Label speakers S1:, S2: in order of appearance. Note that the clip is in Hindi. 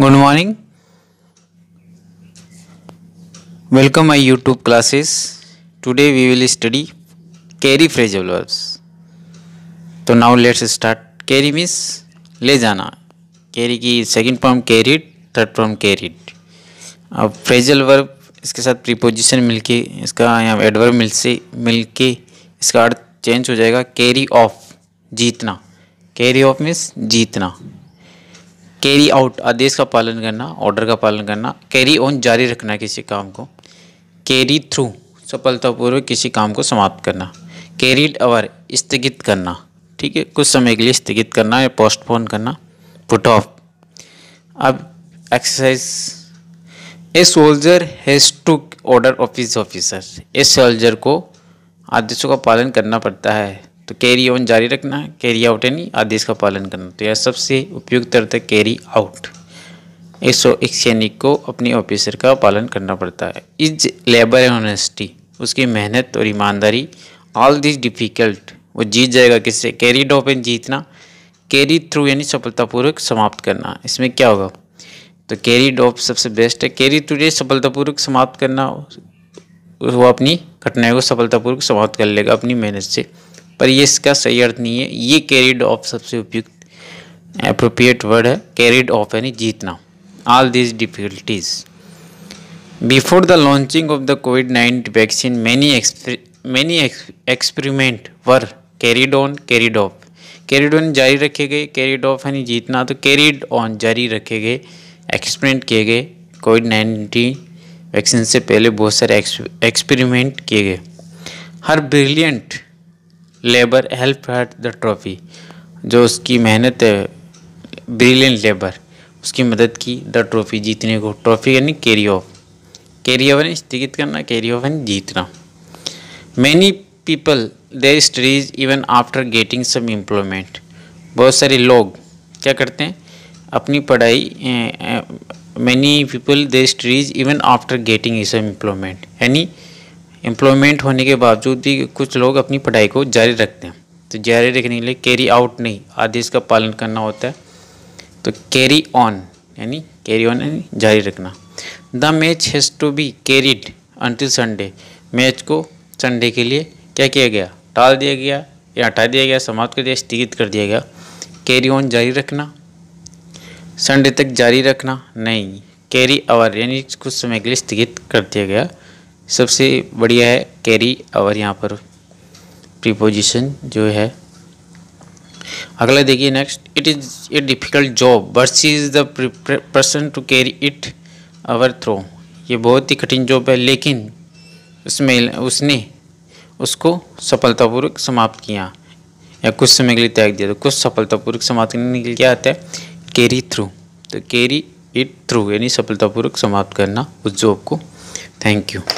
S1: good morning welcome my YouTube classes today we will study carry phrasal verbs तो now let's start carry means ले जाना कैरी की second form carried third form carried अब फ्रेजल वर्ब इसके साथ प्रीपोजिशन मिलके इसका या एडवर्ब मिल से मिल इसका अर्थ चेंज हो जाएगा कैरी ऑफ जीतना कैरी ऑफ मीन्स जीतना कैरी आउट आदेश का पालन करना ऑर्डर का पालन करना कैरी ऑन जारी रखना किसी काम को कैरी थ्रू सफलतापूर्वक किसी काम को समाप्त करना कैरीड अवर स्थगित करना ठीक है कुछ समय के लिए स्थगित करना या पोस्टपोन करना पुट ऑफ अब exercise a soldier has to order office officer इस सोल्जर को आदेशों का पालन करना पड़ता है तो कैरी ऑन जारी रखना है कैरी आउट यानी आदेश का पालन करना तो यह सबसे उपयुक्त अर्थ है कैरी आउट एक सौ एक सैनिक को अपने ऑफिसर का पालन करना पड़ता है इज लेबर एंड ऑनेस्टी उसकी मेहनत और ईमानदारी ऑल दिस डिफ़िकल्ट वो जीत जाएगा किससे कैरी डॉप एंड जीतना कैरी थ्रू यानी सफलतापूर्वक समाप्त करना इसमें क्या होगा तो कैरी डॉप सबसे बेस्ट है कैरी थ्रू ये सफलतापूर्वक समाप्त करना वो अपनी कठिनाई को सफलतापूर्वक समाप्त कर लेगा अपनी मेहनत से पर ये इसका सही अर्थ नहीं है ये कैरिड ऑफ सबसे उपयुक्त अप्रोप्रिएट वर्ड है कैरिड ऑफ यानी जीतना all these difficulties before the launching of the COVID nineteen vaccine many many experiment were carried on carried off carried on जारी रखे गए कैरिड ऑफ यानी जीतना तो कैरिड ऑन जारी रखे गए एक्सपेरिमेंट किए गए कोविड नाइन्टीन वैक्सीन से पहले बहुत सारे एक्सपेरिमेंट किए गए her brilliant labour help hurt the trophy जो उसकी मेहनत है ब्रिलियंट लेबर उसकी मदद की द ट्रॉफी जीतने को ट्रॉफी यानी कैरी ऑफ कैरी यानी स्थगित करना कैरी ऑफ यानी जीतना many people there studies even after getting some employment बहुत सारे लोग क्या करते हैं अपनी पढ़ाई many people they studies even after getting some employment यानी एम्प्लॉयमेंट होने के बावजूद भी कुछ लोग अपनी पढ़ाई को जारी रखते हैं तो जारी रखने के लिए कैरी आउट नहीं आदेश का पालन करना होता है तो कैरी ऑन यानी कैरी ऑन यानी जारी रखना the match has to be carried until Sunday match को संडे के लिए क्या किया गया टाल दिया गया या हटा दिया गया समाप्त कर दिया स्थगित कर दिया गया कैरी ऑन जारी रखना संडे तक जारी रखना नहीं कैरी आवर यानी कुछ समय के लिए स्थगित कर दिया गया सबसे बढ़िया है कैरी और यहाँ पर प्रीपोजिशन जो है अगला देखिए next it is a difficult job worse is the person to carry it our through ये बहुत ही कठिन जॉब है लेकिन उसमें उसने उसको सफलतापूर्वक समाप्त किया या कुछ समय के लिए त्याग दिया तो कुछ सफलतापूर्वक समाप्त करने के लिए क्या आता है कैरी थ्रू तो कैरी इट थ्रू यानी सफलतापूर्वक समाप्त करना उस जॉब को थैंक यू